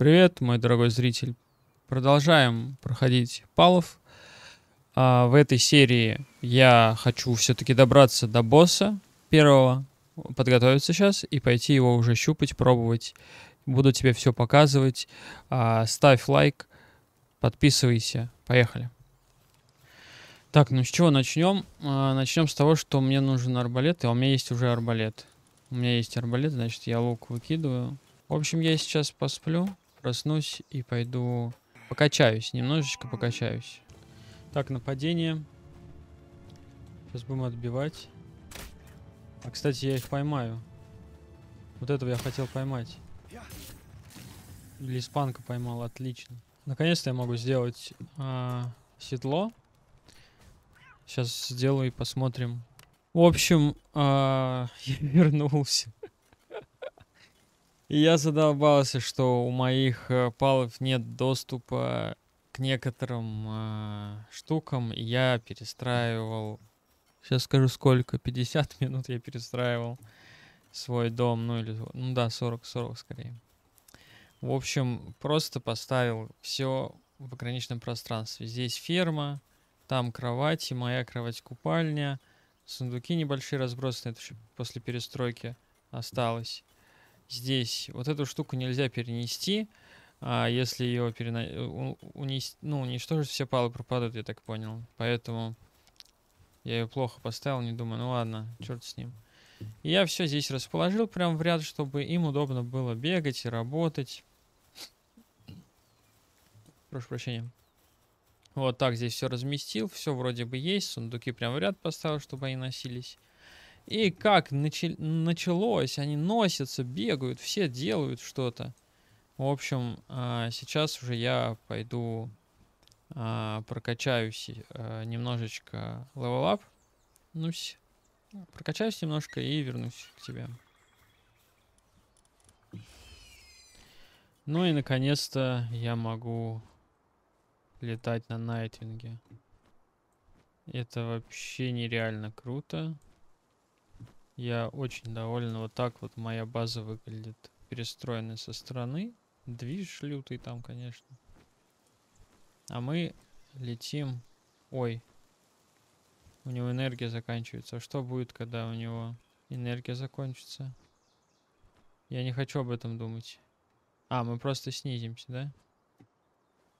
Привет, мой дорогой зритель. Продолжаем проходить Палов. А в этой серии я хочу все-таки добраться до босса первого, подготовиться сейчас и пойти его уже щупать, пробовать. Буду тебе все показывать. А, ставь лайк, подписывайся. Поехали. Так, ну с чего начнем? А, начнем с того, что мне нужен арбалет, и у меня есть уже арбалет. У меня есть арбалет, значит я лук выкидываю. В общем, я сейчас посплю проснусь и пойду покачаюсь, немножечко покачаюсь. Так, нападение. Сейчас будем отбивать. А, кстати, я их поймаю. Вот этого я хотел поймать. Или испанка поймал, отлично. Наконец-то я могу сделать э, седло. Сейчас сделаю и посмотрим. В общем, э, я вернулся. И я задолбался, что у моих э, палов нет доступа к некоторым э, штукам. И я перестраивал... Сейчас скажу сколько. 50 минут я перестраивал свой дом. Ну или... Ну да, 40-40 скорее. В общем, просто поставил все в ограниченном пространстве. Здесь ферма, там кровать и моя кровать-купальня, сундуки небольшие разбросаны. это еще после перестройки осталось здесь вот эту штуку нельзя перенести, а если ее перено... Э, унести, ну, уничтожить, все палы пропадут, я так понял. Поэтому я ее плохо поставил, не думаю, ну ладно, черт с ним. И я все здесь расположил прям в ряд, чтобы им удобно было бегать и работать. Прошу прощения. Вот так здесь все разместил, все вроде бы есть, сундуки прям в ряд поставил, чтобы они носились. И как началось, они носятся, бегают, все делают что-то. В общем, а, сейчас уже я пойду а, прокачаюсь э, немножечко левелап. Ну, прокачаюсь немножко и вернусь к тебе. Ну и наконец-то я могу летать на Найтвинге. Это вообще нереально круто. Я очень доволен. Вот так вот моя база выглядит перестроенной со стороны. Движ лютый там, конечно. А мы летим... Ой. У него энергия заканчивается. А что будет, когда у него энергия закончится? Я не хочу об этом думать. А, мы просто снизимся, да?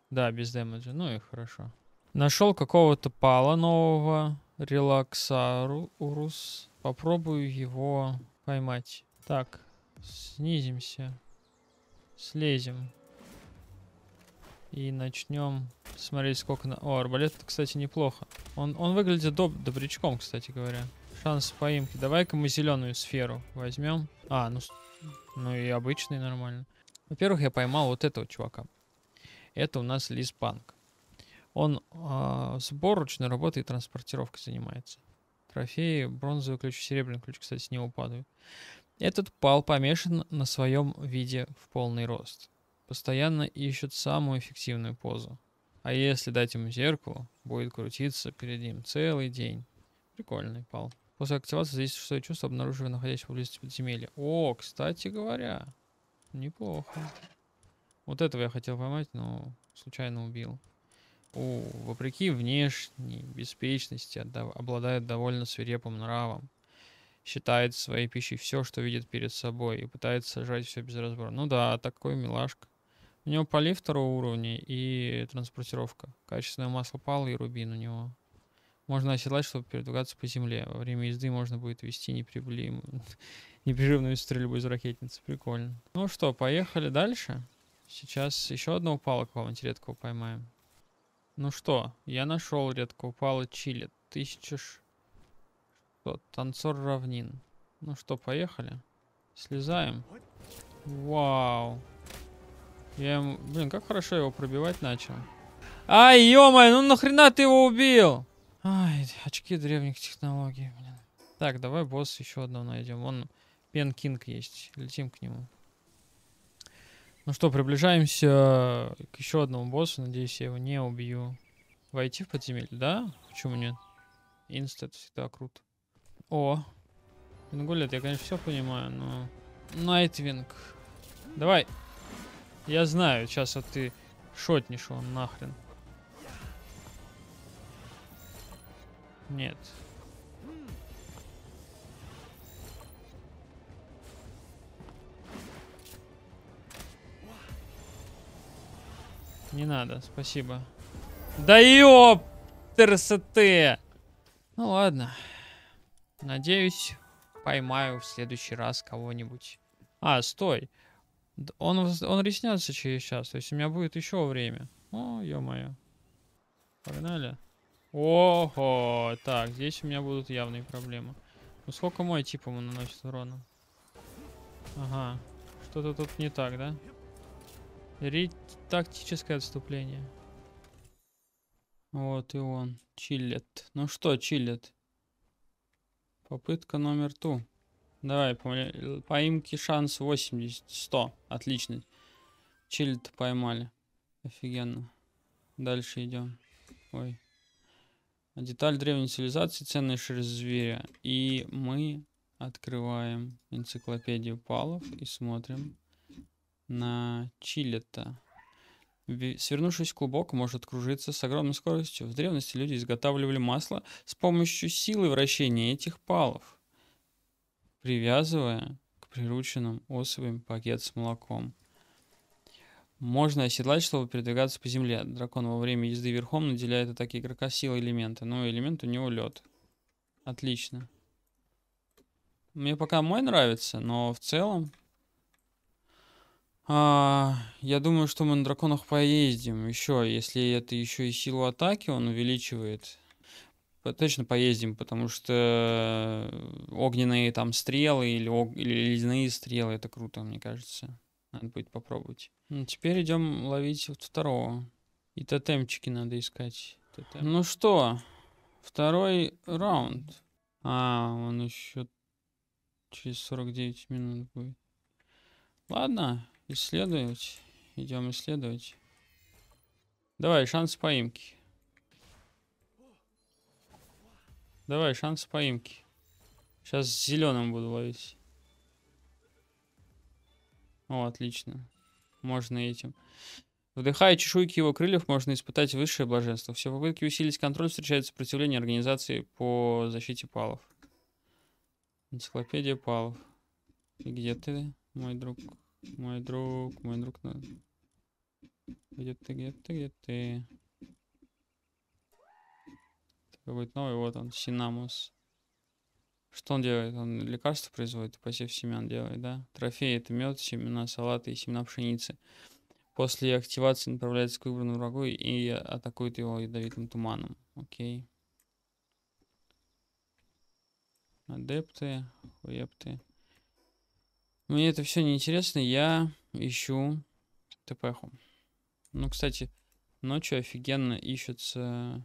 Да, без демеджа. Ну и хорошо. Нашел какого-то пала нового релаксарус. Попробую его поймать. Так, снизимся. Слезем. И начнем смотреть, сколько на... О, арбалет, кстати, неплохо. Он, он выглядит доб... добрячком, кстати говоря. Шанс поимки. Давай-ка мы зеленую сферу возьмем. А, ну... Ну и обычный нормально. Во-первых, я поймал вот этого чувака. Это у нас Лиспанк. Он э, сборочной работой и транспортировкой занимается. Трофеи, бронзовый ключ, серебряный ключ, кстати, с него падают. Этот пал помешан на своем виде в полный рост. Постоянно ищет самую эффективную позу. А если дать ему зеркало, будет крутиться перед ним целый день. Прикольный пал. После активации здесь я чувство обнаружили, находясь поблизости подземелья. О, кстати говоря, неплохо. Вот этого я хотел поймать, но случайно убил. У, вопреки внешней беспечности, обладает довольно свирепым нравом. Считает своей пищей все, что видит перед собой, и пытается сажать все без разбора. Ну да, такой милашка. У него полив второго уровня и транспортировка. Качественное масло пал и рубин у него. Можно оседлать, чтобы передвигаться по земле. Во время езды можно будет вести непрерывную стрельбу из ракетницы. Прикольно. Ну что, поехали дальше. Сейчас еще одного пала вам нибудь поймаем. Ну что, я нашел редко упала чили. Тысяча ш... что, танцор равнин. Ну что, поехали. Слезаем. Вау. Я ему... Блин, как хорошо его пробивать начал. Ай, ё-моё, ну нахрена ты его убил? Ай, очки древних технологий, блин. Так, давай босс еще одного найдем. Вон Пенкинг есть. Летим к нему. Ну что, приближаемся к еще одному боссу. Надеюсь, я его не убью. Войти в подземелье, да? Почему нет? Инст всегда крут. О! Ингулет, я, конечно, все понимаю, но... Найтвинг. Давай. Я знаю, сейчас вот ты шотнишь его нахрен. Нет. Не надо, спасибо. Да ёп! Терсоте! Ну ладно. Надеюсь, поймаю в следующий раз кого-нибудь. А, стой. Он, он ресняется через час, то есть у меня будет еще время. О, ё-моё. Погнали. Ого, так, здесь у меня будут явные проблемы. Ну сколько мой тип ему наносит урона? Ага, что-то тут не так, да? тактическое отступление. Вот и он. Чиллет. Ну что, чиллет? Попытка номер ту. Давай, поимки шанс 80, 100. Отлично. Чиллет поймали. Офигенно. Дальше идем. Ой. А деталь древней цивилизации, ценная шерсть зверя. И мы открываем энциклопедию палов и смотрим на то Свернувшись в клубок, может кружиться с огромной скоростью. В древности люди изготавливали масло с помощью силы вращения этих палов, привязывая к прирученным особям пакет с молоком. Можно оседлать, чтобы передвигаться по земле. Дракон во время езды верхом наделяет атаки игрока силы элемента, но ну, элемент у него лед. Отлично. Мне пока мой нравится, но в целом а, я думаю, что мы на драконах поездим еще. Если это еще и силу атаки он увеличивает, точно поездим, потому что э, огненные там стрелы или, ог... или ледяные стрелы, это круто, мне кажется. Надо будет попробовать. Ну, теперь идем ловить вот второго. И тотемчики надо искать. Тотем. Ну что, второй раунд. А, он еще через 49 минут будет. Ладно, Исследовать. Идем исследовать. Давай, шанс поимки. Давай, шанс поимки. Сейчас зеленым буду ловить. О, отлично. Можно этим. Вдыхая чешуйки его крыльев, можно испытать высшее блаженство. Все попытки усилить контроль встречают сопротивление организации по защите палов. Энциклопедия палов. И где ты, мой друг? Мой друг, мой друг. На... Где ты, где ты, где ты? Какой-то новый, вот он, Синамус. Что он делает? Он лекарства производит, посев семян делает, да? трофей это мед, семена салата и семена пшеницы. После активации направляется к выбранному врагу и атакует его ядовитым туманом. Окей. Адепты, хуепты. Мне это все неинтересно я ищу ТПХу. Ну, кстати, ночью офигенно ищется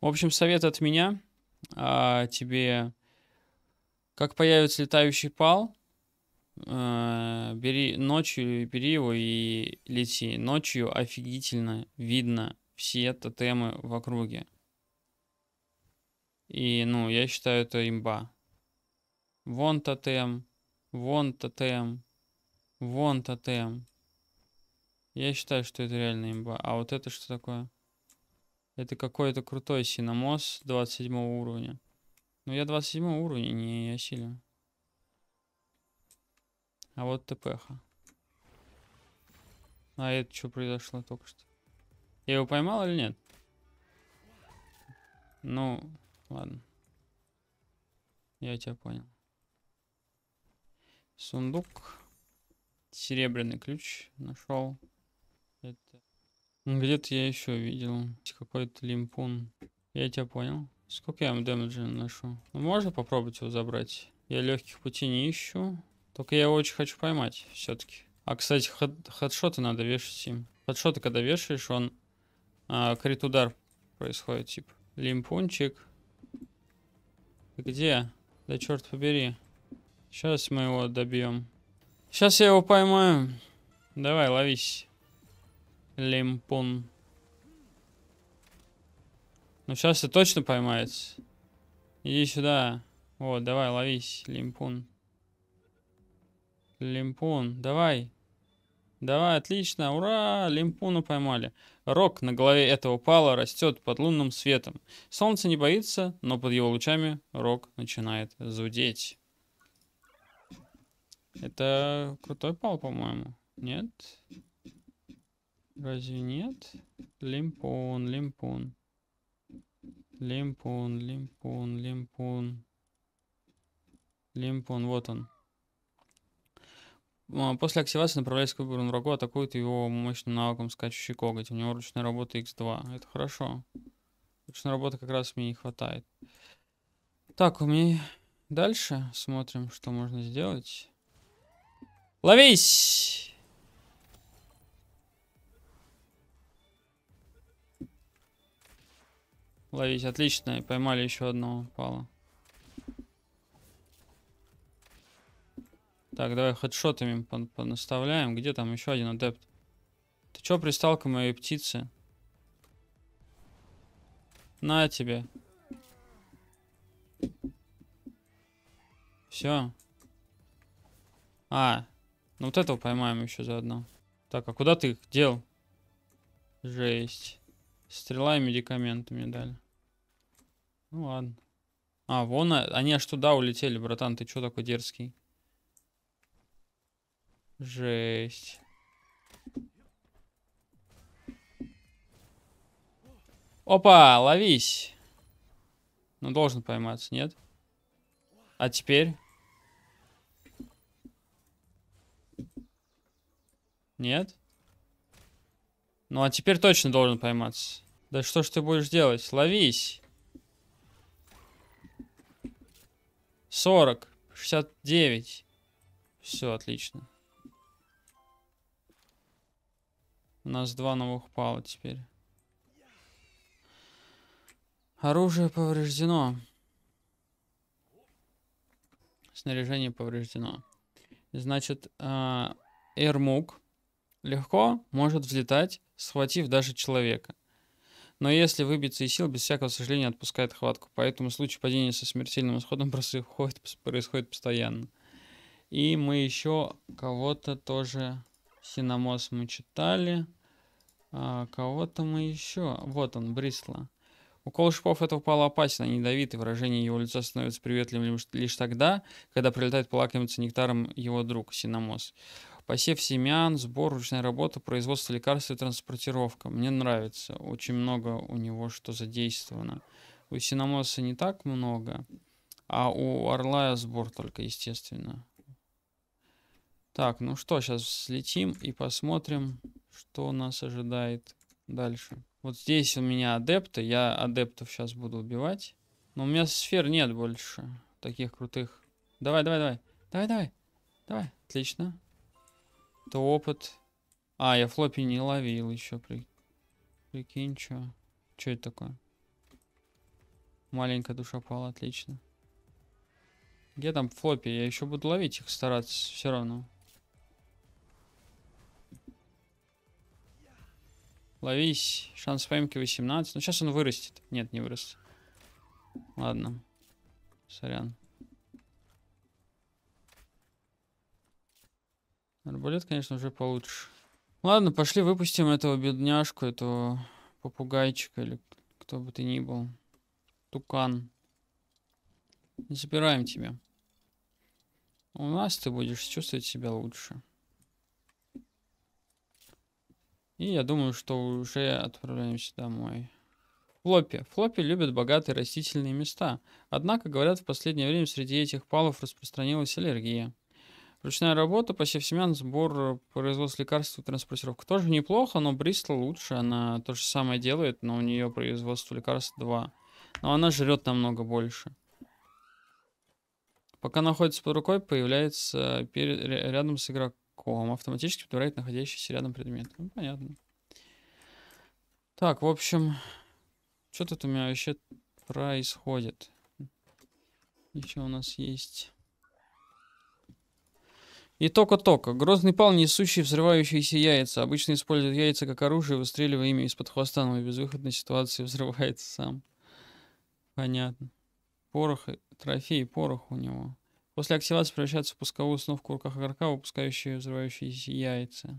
В общем, совет от меня а, тебе. Как появится летающий пал, а, бери ночью, бери его и лети. Ночью офигительно видно все тотемы в округе. И, ну, я считаю, это имба. Вон тотем. Вон тотем. Вон тотем. Я считаю, что это реально имба. А вот это что такое? Это какой-то крутой синомоз 27 уровня. Но ну, я 27 уровня не осилю. А вот ТПХ. А это что произошло только что? Я его поймал или нет? Ну, ладно. Я тебя понял. Сундук. Серебряный ключ нашел. Это... Ну, где-то я еще видел какой-то лимпун. Я тебя понял. Сколько я демеджа наношу? Ну, можно попробовать его забрать? Я легких путей не ищу. Только я его очень хочу поймать все-таки. А, кстати, хед хедшоты надо вешать им. Хедшоты, когда вешаешь, он... А, крит-удар происходит, типа. Лимпунчик. Где? Да черт побери. Сейчас мы его добьем. Сейчас я его поймаю. Давай, ловись. Лимпун. Ну, сейчас ты точно поймается. Иди сюда. Вот, давай, ловись, лимпун. Лимпун, давай. Давай, отлично, ура, лимпуна поймали. Рок на голове этого пала растет под лунным светом. Солнце не боится, но под его лучами рок начинает зудеть. Это крутой пал, по-моему. Нет? Разве нет? Лимпун, лимпун. Лимпун, лимпун, лимпун. Лимпун, вот он. А, после активации направляясь к выбору на врагу, атакует его мощным навыком скачущий коготь. У него ручная работа x2. Это хорошо. Ручная работа как раз мне не хватает. Так, у меня дальше смотрим, что можно сделать. Ловись! Ловись, отлично. И поймали еще одного пала. Так, давай хедшотами понаставляем. Где там еще один адепт? Ты чё пристал к моей птице? На тебе. Все. А, ну вот этого поймаем еще заодно. Так, а куда ты их дел? Жесть. Стрела и медикаменты мне дали. Ну ладно. А, вон они аж туда улетели, братан. Ты что такой дерзкий? Жесть. Опа, ловись. Ну, должен пойматься, нет? А теперь? Нет? Ну, а теперь точно должен пойматься. Да что ж ты будешь делать? Ловись. 40. 69. Все, отлично. У нас два новых пала теперь. Оружие повреждено. Снаряжение повреждено. Значит, э, эрмук легко может взлетать, схватив даже человека. Но если выбиться из сил, без всякого сожаления отпускает хватку. Поэтому случай падения со смертельным исходом происходит, происходит постоянно. И мы еще кого-то тоже... Синамос мы читали. А кого-то мы еще... Вот он, Брисла. Укол шипов этого пола опасен, они давит, выражение его лица становится приветливым лишь, тогда, когда прилетает полакомиться нектаром его друг Синамос. Посев семян, сбор, ручная работа, производство лекарств и транспортировка. Мне нравится. Очень много у него что задействовано. У Синомоса не так много, а у орла сбор только, естественно. Так, ну что, сейчас слетим и посмотрим, что нас ожидает дальше. Вот здесь у меня адепты. Я адептов сейчас буду убивать. Но у меня сфер нет больше таких крутых. Давай, давай, давай. Давай, давай. Давай. Отлично. Это опыт. А, я флопи не ловил еще. При... Прикинь, что. Что это такое? Маленькая душа пала, отлично. Где там флопи? Я еще буду ловить их, стараться все равно. Ловись. Шанс поимки 18. Но сейчас он вырастет. Нет, не вырос. Ладно. Сорян. Арбалет, конечно, уже получше. Ладно, пошли выпустим этого бедняжку, этого попугайчика или кто бы ты ни был. Тукан. Забираем тебя. У нас ты будешь чувствовать себя лучше. И я думаю, что уже отправляемся домой. Флопи. Флопи любят богатые растительные места. Однако, говорят, в последнее время среди этих палов распространилась аллергия. Ручная работа, посев семян, сбор, э, производство лекарств и транспортировка. Тоже неплохо, но бристл лучше. Она то же самое делает, но у нее производство лекарств 2. Но она жрет намного больше. Пока находится под рукой, появляется перед, рядом с игроком. Автоматически подбирает находящийся рядом предмет. Ну, понятно. Так, в общем, что тут у меня вообще происходит? Еще у нас есть... И тока-тока. Грозный пал, несущий взрывающиеся яйца. Обычно используют яйца как оружие, выстреливая ими из-под хвоста, но в безвыходной ситуации взрывается сам. Понятно. Порох, трофей, порох у него. После активации превращается в пусковую установку в руках игрока, выпускающую взрывающиеся яйца.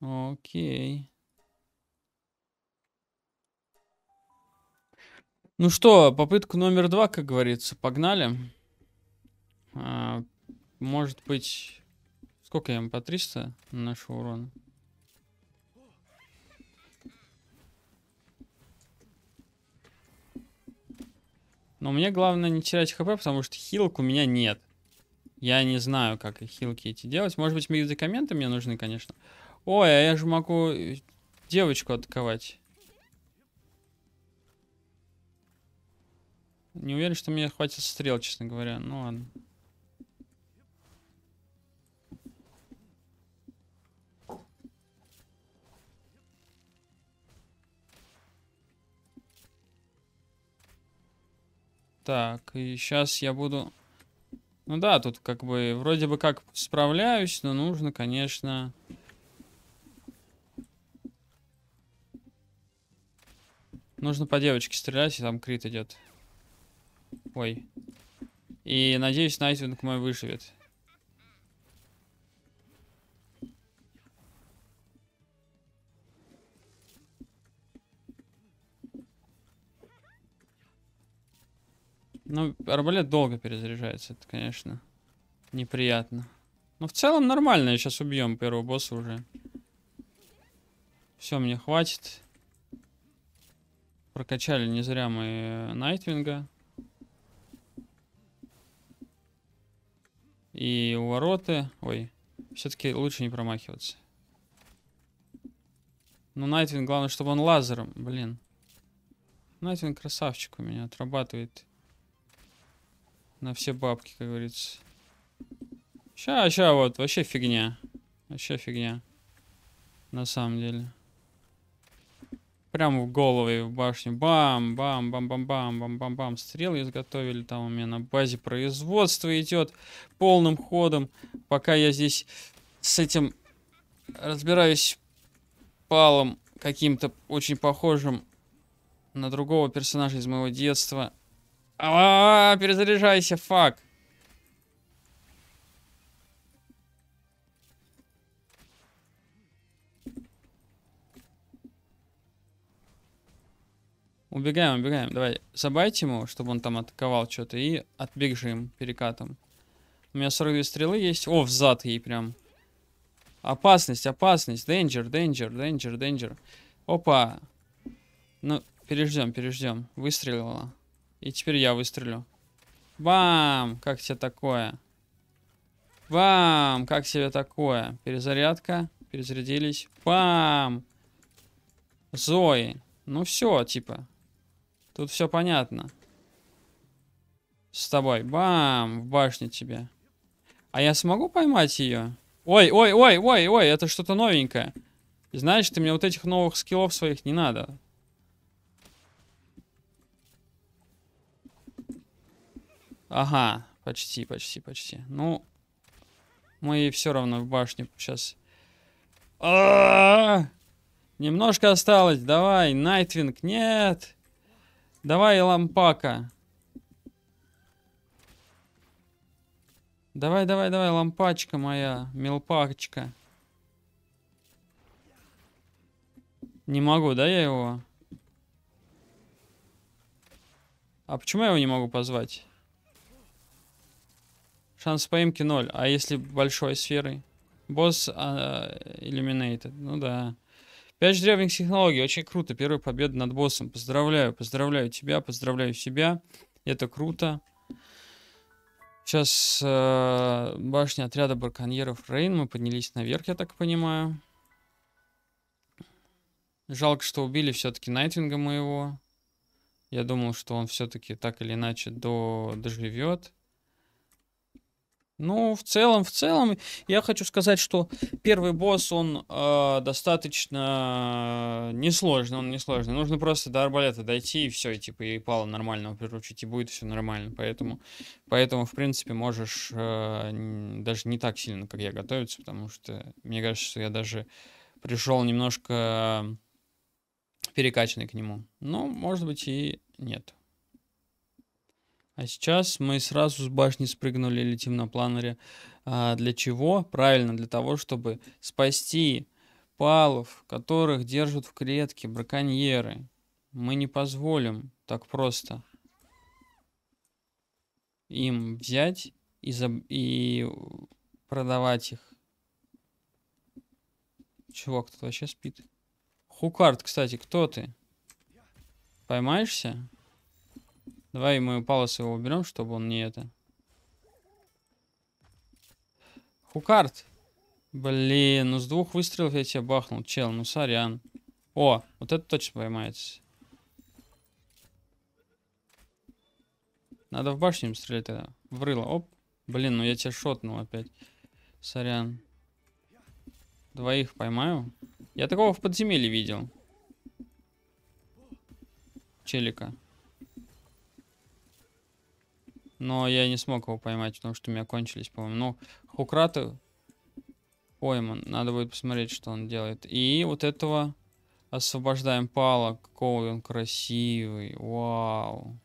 Окей. Ну что, попытка номер два, как говорится, погнали. А, может быть... Сколько я им по 300 наношу урона? Но мне главное не терять хп, потому что хилок у меня нет. Я не знаю, как хилки эти делать. Может быть, медикаменты мне нужны, конечно. Ой, а я же могу э, девочку атаковать. Не уверен, что мне хватит стрел, честно говоря. Ну ладно. Так, и сейчас я буду... Ну да, тут как бы вроде бы как справляюсь, но нужно, конечно... Нужно по девочке стрелять, и там крит идет. Ой. И надеюсь, Найтвинг мой выживет. Арбалет долго перезаряжается, это, конечно, неприятно. Но в целом нормально, сейчас убьем первого босса уже. Все, мне хватит. Прокачали не зря мы э, Найтвинга. И у вороты... Ой, все-таки лучше не промахиваться. Но ну, Найтвинг, главное, чтобы он лазером, блин. Найтвинг красавчик у меня, отрабатывает на все бабки, как говорится. Ща, ща, вот, вообще фигня. Вообще фигня. На самом деле. Прям в голову и в башню. Бам, бам, бам, бам, бам, бам, бам, бам. Стрелы изготовили. Там у меня на базе производство идет полным ходом. Пока я здесь с этим разбираюсь палом каким-то очень похожим на другого персонажа из моего детства. А, -а, -а перезаряжайся, фак. Убегаем, убегаем. Давай, забайте ему, чтобы он там атаковал что-то. И отбежим перекатом. У меня 42 стрелы есть. О, взад ей прям. Опасность, опасность. Danger, danger, danger, danger. Опа. Ну, переждем, переждем. Выстрелила. И теперь я выстрелю. Бам! Как тебе такое? Бам! Как тебе такое? Перезарядка. Перезарядились. Бам! Зои. Ну все, типа. Тут все понятно. С тобой. Бам! В башне тебе. А я смогу поймать ее? Ой, ой, ой, ой, ой, это что-то новенькое. Значит, ты мне вот этих новых скиллов своих не надо. Ага, почти, почти, почти. Ну, мы все равно в башню сейчас... А -а -а Немножко осталось, давай, Найтвинг, нет. Давай, Лампака. Давай, давай, давай, лампачка моя, мелпачка. Не могу, да, я его? А почему я его не могу позвать? Шанс поимки 0. А если большой сферой? Босс элиминейтед. А, ну да. 5 древних технологий. Очень круто. Первая победа над боссом. Поздравляю. Поздравляю тебя. Поздравляю себя. Это круто. Сейчас э, башня отряда барконьеров Рейн. Мы поднялись наверх, я так понимаю. Жалко, что убили все-таки Найтвинга моего. Я думал, что он все-таки так или иначе до... доживет. Ну, в целом, в целом, я хочу сказать, что первый босс, он э, достаточно э, несложный, он несложный. Нужно просто до арбалета дойти, и все, и типа, и пала нормального приручить, и будет все нормально. Поэтому, поэтому в принципе, можешь э, даже не так сильно, как я, готовиться, потому что, мне кажется, что я даже пришел немножко э, перекачанный к нему. Но, ну, может быть, и нет. А сейчас мы сразу с башни спрыгнули, и летим на планере. А для чего? Правильно, для того, чтобы спасти палов, которых держат в клетке браконьеры. Мы не позволим так просто им взять и, заб... и продавать их. Чувак, кто вообще спит. Хукарт, кстати, кто ты? Поймаешься? Давай мы Палас его уберем, чтобы он не это. Хукарт. Блин, ну с двух выстрелов я тебя бахнул, чел, ну сорян. О, вот это точно поймается. Надо в башню им стрелять тогда. Врыло, оп. Блин, ну я тебя шотнул опять. Сорян. Двоих поймаю. Я такого в подземелье видел. Челика. Но я не смог его поймать, потому что у меня кончились, по-моему. Ну, Хукраты пойман. Надо будет посмотреть, что он делает. И вот этого освобождаем Пала. Какой он красивый. Вау.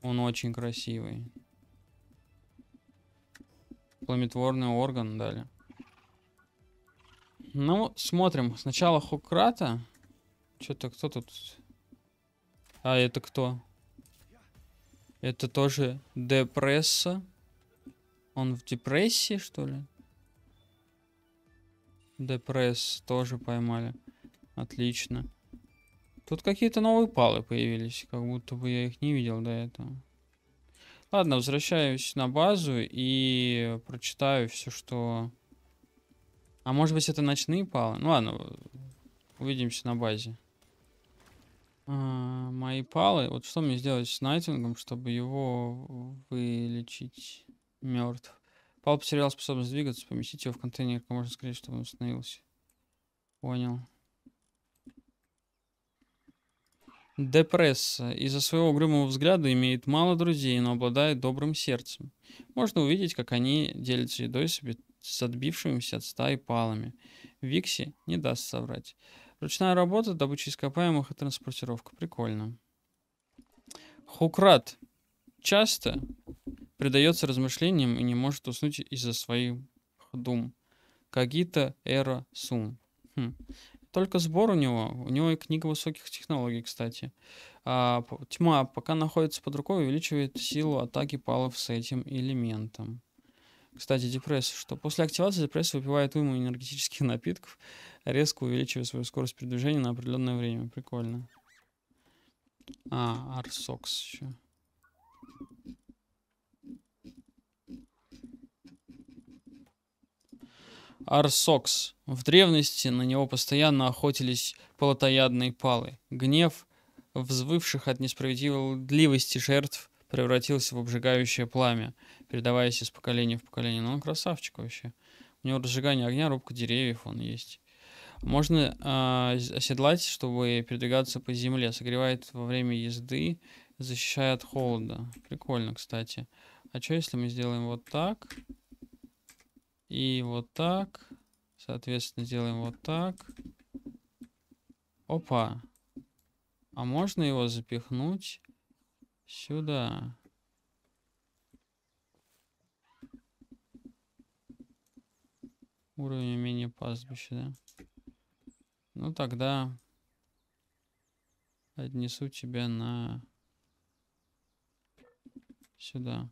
Он очень красивый. Пламетворный орган дали. Ну, смотрим. Сначала Хукрата. Что-то кто тут... А это кто? Это тоже депресса. Он в депрессии, что ли? Депресс тоже поймали. Отлично. Тут какие-то новые палы появились, как будто бы я их не видел до этого. Ладно, возвращаюсь на базу и прочитаю все, что... А может быть это ночные палы? Ну ладно, увидимся на базе. А, мои палы. Вот что мне сделать с Найтингом, чтобы его вылечить мертв? Пал потерял способность двигаться. Поместить его в контейнер как можно скорее, чтобы он остановился. Понял. Депресса. Из-за своего угрюмого взгляда имеет мало друзей, но обладает добрым сердцем. Можно увидеть, как они делятся едой себе с отбившимися от стаи палами. Викси не даст соврать. Ручная работа, добыча ископаемых и транспортировка. Прикольно. Хукрат часто предается размышлениям и не может уснуть из-за своих дум. Кагита Эра Сум. Хм. Только сбор у него. У него и книга высоких технологий, кстати. А, тьма, пока находится под рукой, увеличивает силу атаки палов с этим элементом кстати, депрессия, что после активации депрессия выпивает уйму энергетических напитков, резко увеличивая свою скорость передвижения на определенное время. Прикольно. А, Арсокс еще. Арсокс. В древности на него постоянно охотились полотоядные палы. Гнев, взвывших от несправедливости жертв, превратился в обжигающее пламя передаваясь из поколения в поколение. Но ну, он красавчик вообще. У него разжигание огня, рубка деревьев он есть. Можно э, оседлать, чтобы передвигаться по земле. Согревает во время езды, защищая от холода. Прикольно, кстати. А что, если мы сделаем вот так? И вот так. Соответственно, делаем вот так. Опа. А можно его запихнуть сюда? Уровень умения пастбища, да? Ну тогда отнесу тебя на сюда.